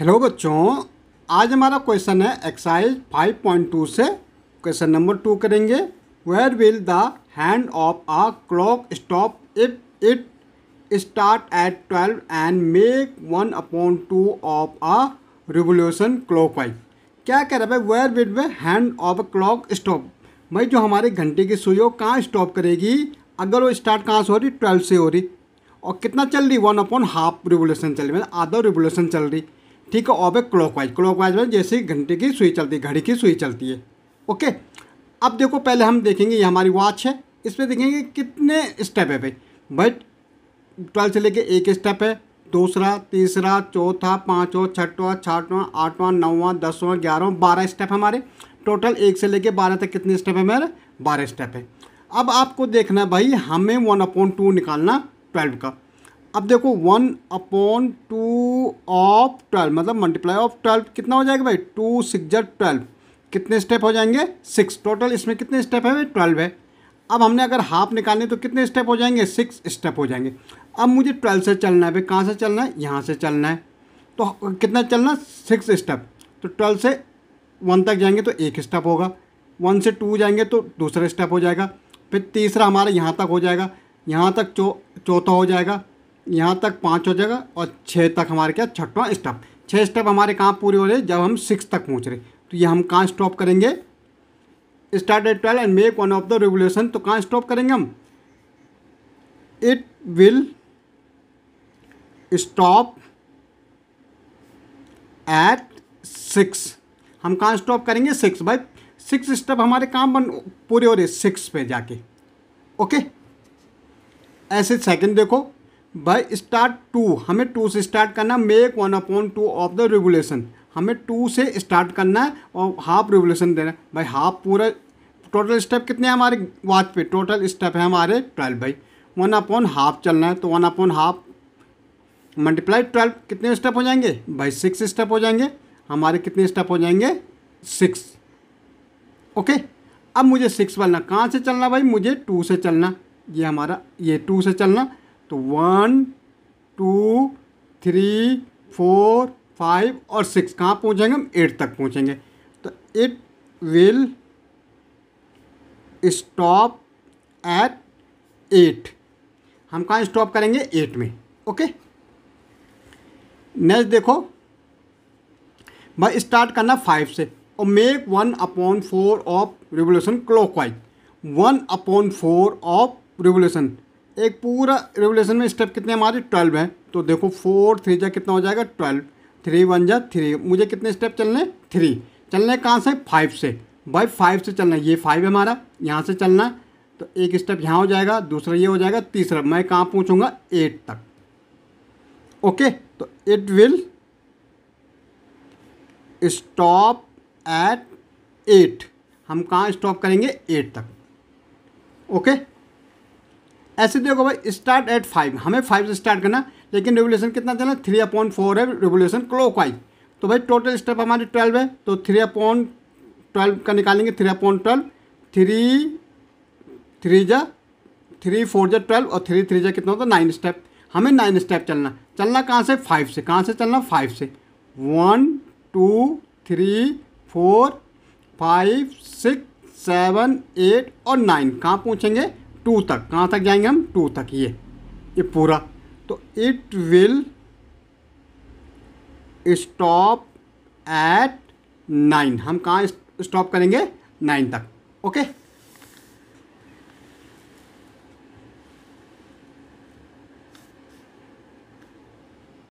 hello बच्चों आज हमारा क्वेश्चन है एक्साइज 5.2 से क्वेश्चन नंबर टू करेंगे where will the hand of a clock stop if it start at 12 and make one upon two of a revolution clockwise क्या कह रहा है where will the hand of a clock stop भाई जो हमारे घंटे की सुई हो कहाँ स्टॉप करेगी अगर वो स्टार्ट कहाँ से हो रही ट्वेल्व से हो रही और कितना चल रही वन अपॉन हाफ रिवोल्यूशन चल रही मतलब आधा रिवोल्यूशन चल रही ठीक है वाइज क्लॉकवाइज क्लॉकवाइज में जैसे घंटे की सुई चलती है घड़ी की सुई चलती है ओके अब देखो पहले हम देखेंगे ये हमारी वॉच है इस पर देखेंगे कितने स्टेप है भाई बट ट्वेल्व से लेके एक स्टेप है दूसरा तीसरा चौथा पाँचवा छठवा छठवा आठवां नौवां दसवां ग्यारहवा बारह स्टेप हमारे टोटल एक से लेके बारह तक कितने स्टेप है मेरे बारह स्टेप है अब आपको देखना है भाई हमें वन अपॉइंट टू निकालना ट्वेल्व का अब देखो one upon two of twelve मतलब मल्टीप्लाई ऑफ ट्वेल्व कितना हो जाएगा भाई टू सिक्स जर ट्वेल्व कितने स्टेप हो जाएंगे सिक्स टोटल इसमें कितने स्टेप है भाई ट्वेल्व है अब हमने अगर हाफ निकालने तो कितने स्टेप हो जाएंगे सिक्स स्टेप हो जाएंगे अब मुझे ट्वेल्व से चलना है भाई कहाँ से चलना है यहाँ से चलना है तो कितना चलना सिक्स स्टेप तो ट्वेल्व से वन तक जाएंगे तो एक स्टेप होगा वन से टू जाएंगे तो दूसरा स्टेप हो जाएगा फिर तीसरा हमारा यहाँ तक हो जाएगा यहाँ तक चौ चौथा हो जाएगा यहाँ तक पाँच हो जाएगा और छः तक हमारे क्या छठवा स्टेप छः स्टेप हमारे कहाँ पूरे हो रहे जब हम सिक्स तक पहुँच रहे तो ये हम कहाँ स्टॉप करेंगे start at twelve and make one of the revolution तो कहाँ स्टॉप करेंगे हम it will stop at six हम कहाँ स्टॉप करेंगे सिक्स बाई सिक्स स्टेप हमारे काम बन पूरे हो रहे सिक्स पे जाके ओके ऐसे सेकंड देखो बाई स्टार्ट टू हमें टू से स्टार्ट करना make one upon two of the revolution हमें टू से स्टार्ट करना है और हाफ रेगुलेशन देना है भाई हाफ पूरा टोटल स्टेप कितने हैं हमारे वाच पे टोटल स्टेप है हमारे ट्वेल्व भाई वन अपॉन हाफ चलना है तो one upon half multiply twelve कितने स्टेप हो जाएंगे भाई सिक्स स्टेप हो जाएंगे हमारे कितने स्टेप हो जाएंगे सिक्स ओके अब मुझे सिक्स वाला कहाँ से चलना भाई मुझे टू से चलना ये हमारा ये टू से चलना तो one two three four five और सिक्स कहाँ पहुँचेंगे हम एट तक पहुँचेंगे तो it will stop at eight हम कहाँ स्टॉप करेंगे एट में ओके नेक्स्ट देखो भाई स्टार्ट करना फाइव से और make one upon four of revolution clockwise one upon four of revolution एक पूरा रेगुलेशन में स्टेप कितने हमारे ट्वेल्व हैं तो देखो फोर थ्री जा कितना हो जाएगा ट्वेल्व थ्री वन जा थ्री मुझे कितने स्टेप चलने थ्री चलने कहाँ से फाइव से भाई फाइव से चलना ये फाइव है हमारा यहाँ से चलना तो एक स्टेप यहाँ हो जाएगा दूसरा ये हो जाएगा तीसरा मैं कहाँ पहुँचूँगा एट तक ओके तो it will stop at eight हम कहाँ स्टॉप करेंगे एट तक ओके ऐसे देखो भाई स्टार्ट एट फाइव हमें फाइव से स्टार्ट करना लेकिन रेगुलेशन कितना चलना थ्री अपॉइंट फोर है रेगुलेशन क्लॉक वाइज तो भाई टोटल स्टेप हमारे ट्वेल्व है तो थ्री अपॉइंट ट्वेल्व का निकालेंगे three upon twelve three three जा थ्री फोर जा ट्वेल्व और थ्री थ्री जा कितना होता है नाइन स्टेप हमें नाइन स्टेप चलना चलना कहाँ से फाइव से कहाँ से चलना फाइव से one two three four five six seven eight और नाइन कहाँ पहुँचेंगे टू तक कहाँ तक जाएंगे हम टू तक ये ये पूरा तो it will stop at nine हम कहाँ स्टॉप करेंगे नाइन तक ओके